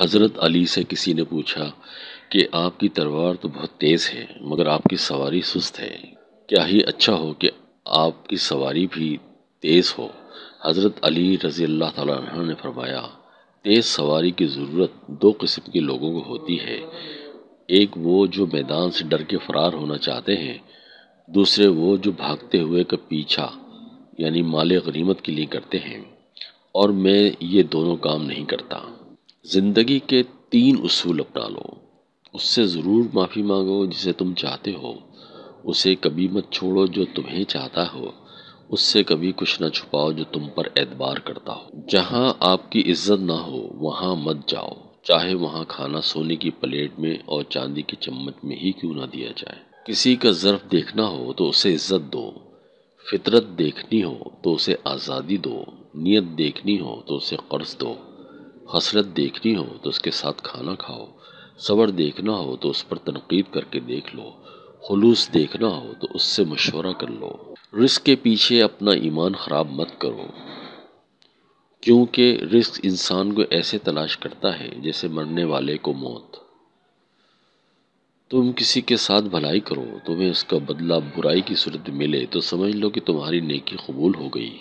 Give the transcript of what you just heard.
हज़रत अली से किसी ने पूछा कि आपकी तलवार तो बहुत तेज़ है मगर आपकी सवारी सुस्त है क्या ही अच्छा हो कि आपकी सवारी भी तेज़ हो हज़रत अली रज़ी अल्लाह तह ने फरमाया तेज़ सवारी की ज़रूरत दो किस्म के लोगों को होती है एक वो जो मैदान से डर के फ़रार होना चाहते हैं दूसरे वो जो भागते हुए का पीछा यानी माल गनीमत के लिए करते हैं और मैं ये दोनों काम नहीं करता ज़िंदगी के तीन उसूल अपना लो उससे ज़रूर माफ़ी मांगो जिसे तुम चाहते हो उसे कभी मत छोड़ो जो तुम्हें चाहता हो उससे कभी कुछ ना छुपाओ जो तुम पर एतबार करता हो जहाँ आपकी इज्जत ना हो वहाँ मत जाओ चाहे वहाँ खाना सोने की प्लेट में और चांदी के चम्मच में ही क्यों ना दिया जाए किसी का ज़र्फ देखना हो तो उसे इज्जत दो फितरत देखनी हो तो उसे आज़ादी दो नीयत देखनी हो तो उसे कर्ज दो हसरत देखनी हो तो उसके साथ खाना खाओ सबर देखना हो तो उस पर तनकीद करके देख लो खलूस देखना हो तो उससे मशवरा कर लो रिस्क के पीछे अपना ईमान ख़राब मत करो क्योंकि रिस्क इंसान को ऐसे तलाश करता है जैसे मरने वाले को मौत तुम किसी के साथ भलाई करो तुम्हें उसका बदला बुराई की सूरत मिले तो समझ लो कि तुम्हारी नेकी कबूल हो गई